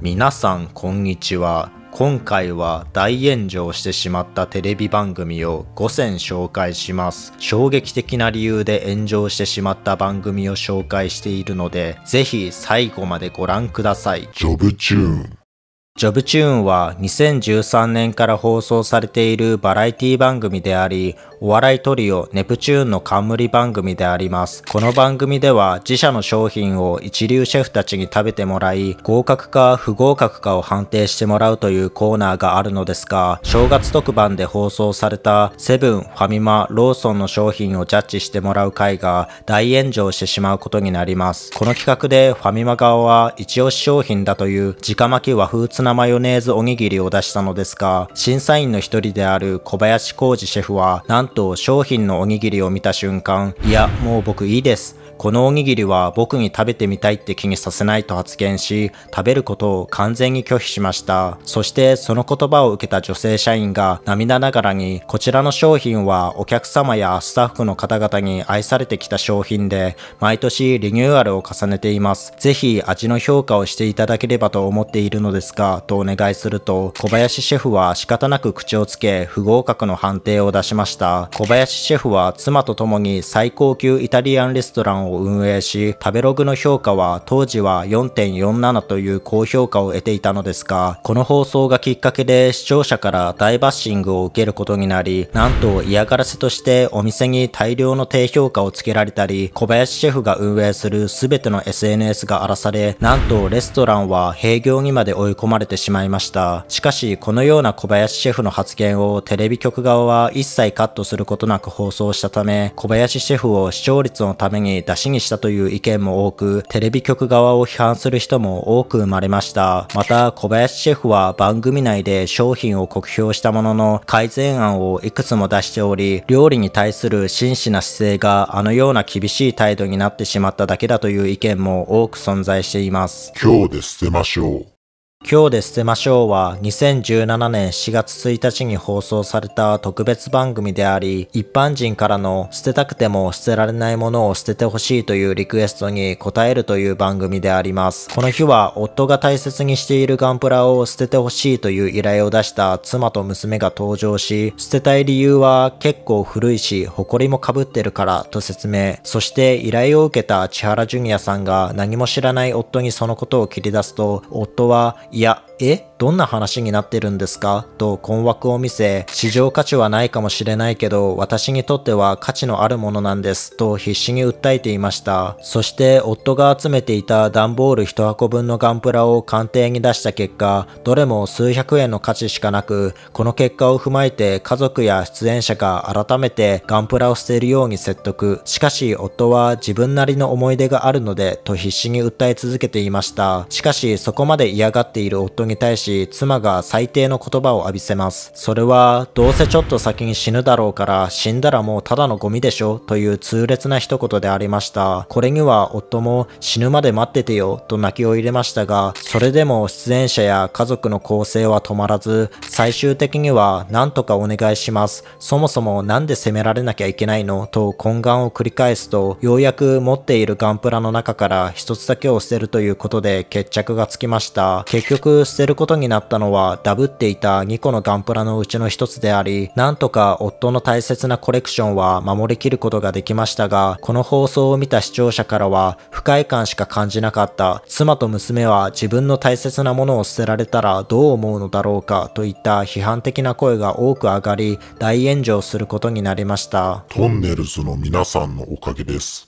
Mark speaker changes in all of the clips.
Speaker 1: 皆さんこんにちは。今回は大炎上してしまったテレビ番組を5選紹介します。衝撃的な理由で炎上してしまった番組を紹介しているので、ぜひ最後までご覧ください。ジョブチューンジョブチューンは2013年から放送されているバラエティ番組であり、お笑いトリオネプチューンの冠番組であります。この番組では自社の商品を一流シェフたちに食べてもらい、合格か不合格かを判定してもらうというコーナーがあるのですが、正月特番で放送されたセブン、ファミマ、ローソンの商品をジャッジしてもらう回が大炎上してしまうことになります。この企画でファミマ側は一押し商品だという直巻和風ツナなマヨネーズおにぎりを出したのですが、審査員の一人である小林浩二シェフは、なんと商品のおにぎりを見た瞬間、いや、もう僕いいです。このおにぎりは僕に食べてみたいって気にさせないと発言し、食べることを完全に拒否しました。そしてその言葉を受けた女性社員が涙ながらに、こちらの商品はお客様やスタッフの方々に愛されてきた商品で、毎年リニューアルを重ねています。ぜひ味の評価をしていただければと思っているのですが、とお願いすると、小林シェフは仕方なく口をつけ、不合格の判定を出しました。小林シェフは妻と共に最高級イタリアンレストランをを運営し、食べログの評価は当時は4.47という高評価を得ていたのですが、この放送がきっかけで視聴者から大バッシングを受けることになり、なんと嫌がらせとしてお店に大量の低評価をつけられたり、小林シェフが運営する全ての SNS が荒らされ、なんとレストランは閉業にまで追い込まれてしまいました。しかし、このような小林シェフの発言をテレビ局側は一切カットすることなく放送したため、小林シェフを視聴率のために出しにしたという意見も多く、テレビ局側を批判する人も多く生まれました。また、小林シェフは番組内で商品を酷評したものの、改善案をいくつも出しており、料理に対する真摯な姿勢があのような厳しい態度になってしまっただけだという意見も多く存在しています。今日で捨てましょう。今日で捨てましょうは2017年4月1日に放送された特別番組であり、一般人からの捨てたくても捨てられないものを捨ててほしいというリクエストに応えるという番組であります。この日は夫が大切にしているガンプラを捨ててほしいという依頼を出した妻と娘が登場し、捨てたい理由は結構古いし、埃も被ってるからと説明。そして依頼を受けた千原ジュニアさんが何も知らない夫にそのことを切り出すと、夫はいや、えどんな話になってるんですかと困惑を見せ、市場価値はないかもしれないけど、私にとっては価値のあるものなんです、と必死に訴えていました。そして夫が集めていた段ボール1箱分のガンプラを鑑定に出した結果、どれも数百円の価値しかなく、この結果を踏まえて家族や出演者が改めてガンプラを捨てるように説得。しかし夫は自分なりの思い出があるので、と必死に訴え続けていました。しかしそこまで嫌がっている夫に対しし、妻が最低の言葉を浴びせます。それは、どうせちょっと先に死ぬだろうから、死んだらもうただのゴミでしょという痛烈な一言でありました。これには夫も死ぬまで待っててよと泣きを入れましたが、それでも出演者や家族の構成は止まらず、最終的には何とかお願いします。そもそも何で責められなきゃいけないのと懇願を繰り返すと、ようやく持っているガンプラの中から一つだけを捨てるということで決着がつきました。結局捨てることになったのはダブっていた2個のガンプラのうちの一つであり、なんとか夫の大切なコレクションは守りきることができましたが、この放送を見た視聴者からは不快感しか感じなかった。妻と娘は自分の大切なものを捨てられたらどう思うのだろうかといった批判的な声が多く上がり、大炎上することになりました。トンネルズの皆さんのおかげです。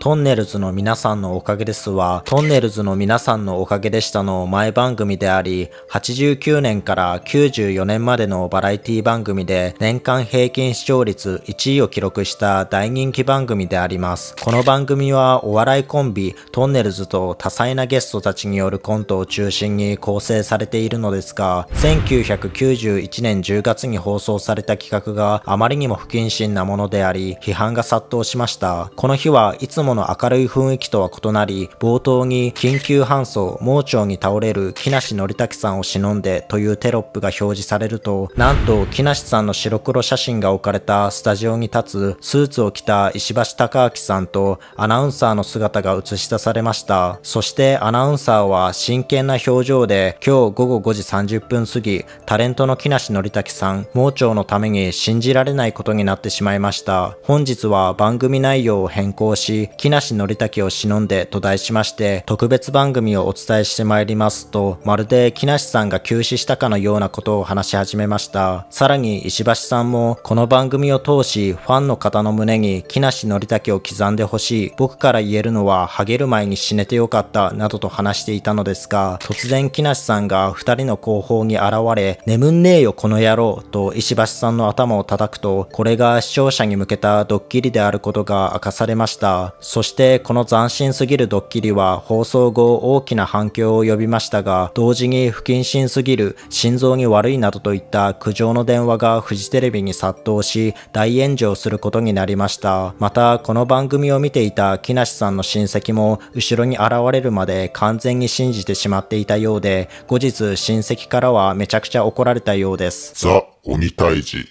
Speaker 1: トンネルズの皆さんのおかげですは、トンネルズの皆さんのおかげでしたの前番組であり、89年から94年までのバラエティ番組で年間平均視聴率1位を記録した大人気番組であります。この番組はお笑いコンビ、トンネルズと多彩なゲストたちによるコントを中心に構成されているのですが、1991年10月に放送された企画があまりにも不謹慎なものであり、批判が殺到しました。この日はいつももの明るい雰囲気とは異なり、冒頭に緊急搬送、盲腸に倒れる木梨憲武さんを忍んでというテロップが表示されると、なんと木梨さんの白黒写真が置かれたスタジオに立つスーツを着た石橋貴明さんとアナウンサーの姿が映し出されました。そしてアナウンサーは真剣な表情で今日午後5時30分過ぎ、タレントの木梨憲武さん、盲腸のために信じられないことになってしまいました。本日は番組内容を変更し、木梨憲武を忍んでと題しまして、特別番組をお伝えしてまいりますと、まるで木梨さんが急死したかのようなことを話し始めました。さらに石橋さんも、この番組を通し、ファンの方の胸に木梨憲武を刻んでほしい。僕から言えるのは、ハゲる前に死ねてよかった、などと話していたのですが、突然木梨さんが二人の後方に現れ、眠んねえよこの野郎、と石橋さんの頭を叩くと、これが視聴者に向けたドッキリであることが明かされました。そしてこの斬新すぎるドッキリは放送後大きな反響を呼びましたが、同時に不謹慎すぎる、心臓に悪いなどといった苦情の電話がフジテレビに殺到し、大炎上することになりました。また、この番組を見ていた木梨さんの親戚も後ろに現れるまで完全に信じてしまっていたようで、後日親戚からはめちゃくちゃ怒られたようです。ザ・鬼退治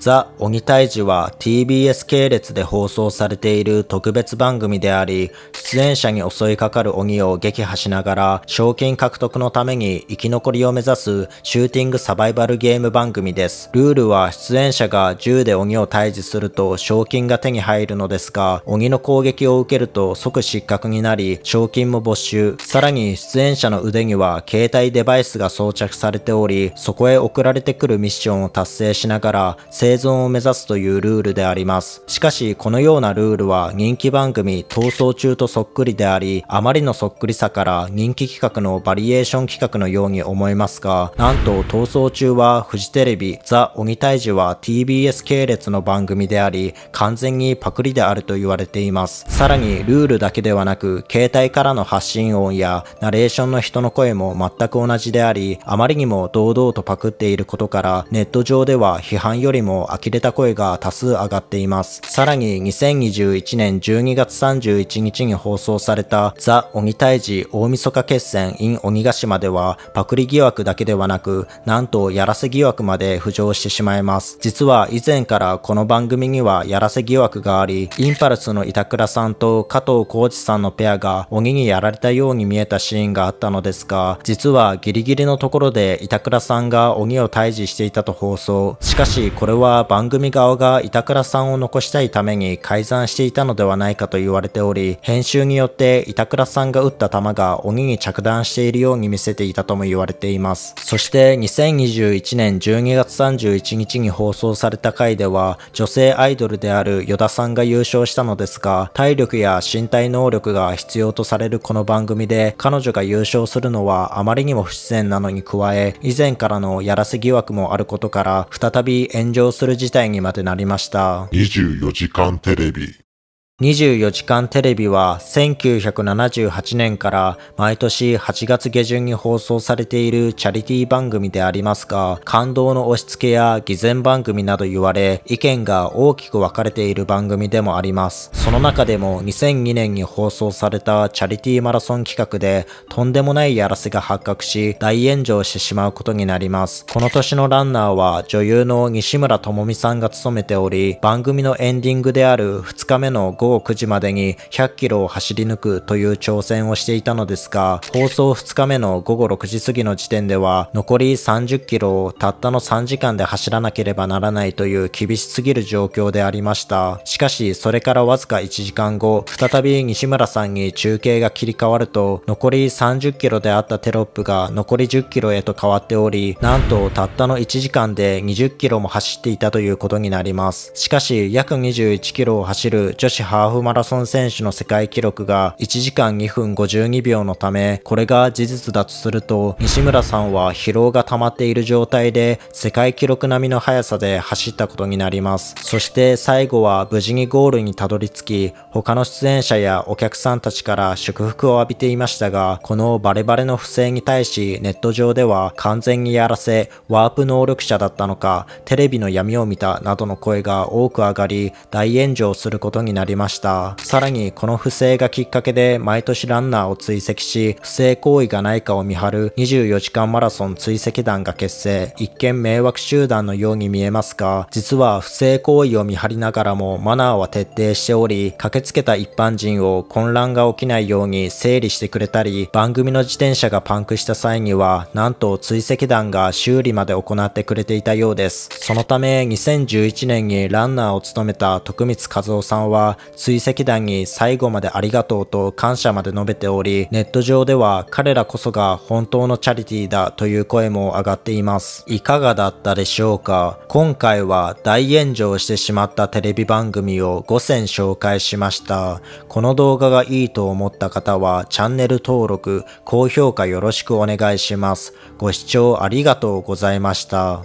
Speaker 1: ザ・鬼退治は TBS 系列で放送されている特別番組であり、出演者に襲いかかる鬼を撃破しながら、賞金獲得のために生き残りを目指すシューティングサバイバルゲーム番組です。ルールは出演者が銃で鬼を退治すると賞金が手に入るのですが、鬼の攻撃を受けると即失格になり、賞金も没収。さらに出演者の腕には携帯デバイスが装着されており、そこへ送られてくるミッションを達成しながら、生存を目指すというルールであります。しかし、このようなルールは人気番組逃走中とそっくりであり、あまりのそっくりさから人気企画のバリエーション企画のように思えますが、なんと逃走中はフジテレビ、ザ・鬼退治は TBS 系列の番組であり、完全にパクリであると言われています。さらに、ルールだけではなく、携帯からの発信音やナレーションの人の声も全く同じであり、あまりにも堂々とパクっていることから、ネット上では批判よりも呆れた声が多数上がっています。さらに2021年12月31日に放送されたザ・鬼退治大晦日決戦 in 鬼ヶ島ではパクリ疑惑だけではなく、なんとやらせ疑惑まで浮上してしまいます。実は以前からこの番組にはやらせ疑惑があり、インパルスの板倉さんと加藤浩二さんのペアが鬼にやられたように見えたシーンがあったのですが、実はギリギリのところで板倉さんが鬼を退治していたと放送。しかしこれはは番組側が板倉さんを残したいために改ざんしていたのではないかと言われており、編集によって板倉さんが撃った弾が鬼に着弾しているように見せていたとも言われています。そして2021年12月31日に放送された回では、女性アイドルである与田さんが優勝したのですが、体力や身体能力が必要とされるこの番組で、彼女が優勝するのはあまりにも不自然なのに加え、以前からのやらせ疑惑もあることから、再び炎上する事態にまでなりました。24時間テレビ24時間テレビは1978年から毎年8月下旬に放送されているチャリティー番組でありますが、感動の押し付けや偽善番組など言われ、意見が大きく分かれている番組でもあります。その中でも2002年に放送されたチャリティーマラソン企画で、とんでもないやらせが発覚し、大炎上してしまうことになります。この年のランナーは女優の西村智美さんが務めており、番組のエンディングである2日目の午後9時までに100キロを走り抜くという挑戦をしていたのですが、放送2日目の午後6時過ぎの時点では、残り30キロをたったの3時間で走らなければならないという厳しすぎる状況でありました。しかし、それからわずか1時間後、再び西村さんに中継が切り替わると、残り30キロであったテロップが残り10キロへと変わっており、なんとたったの1時間で20キロも走っていたということになります。しかし、約21キロを走る女子ハーフマラソン選手の世界記録が1時間2分52秒のため、これが事実だとすると、西村さんは疲労が溜まっている状態で、世界記録並みの速さで走ったことになります。そして最後は無事にゴールにたどり着き、他の出演者やお客さんたちから祝福を浴びていましたが、このバレバレの不正に対しネット上では完全にやらせ、ワープ能力者だったのか、テレビの闇を見たなどの声が多く上がり、大炎上することになりました。ました。さらにこの不正がきっかけで毎年ランナーを追跡し、不正行為がないかを見張る24時間マラソン追跡団が結成。一見迷惑集団のように見えますが、実は不正行為を見張りながらもマナーは徹底しており、駆けつけた一般人を混乱が起きないように整理してくれたり、番組の自転車がパンクした際には、なんと追跡団が修理まで行ってくれていたようです。そのため、2011年にランナーを務めた徳光和夫さんは、追跡団に最後までありがとうと感謝まで述べており、ネット上では彼らこそが本当のチャリティーだという声も上がっています。いかがだったでしょうか今回は大炎上してしまったテレビ番組を5選紹介しました。この動画がいいと思った方はチャンネル登録、高評価よろしくお願いします。ご視聴ありがとうございました。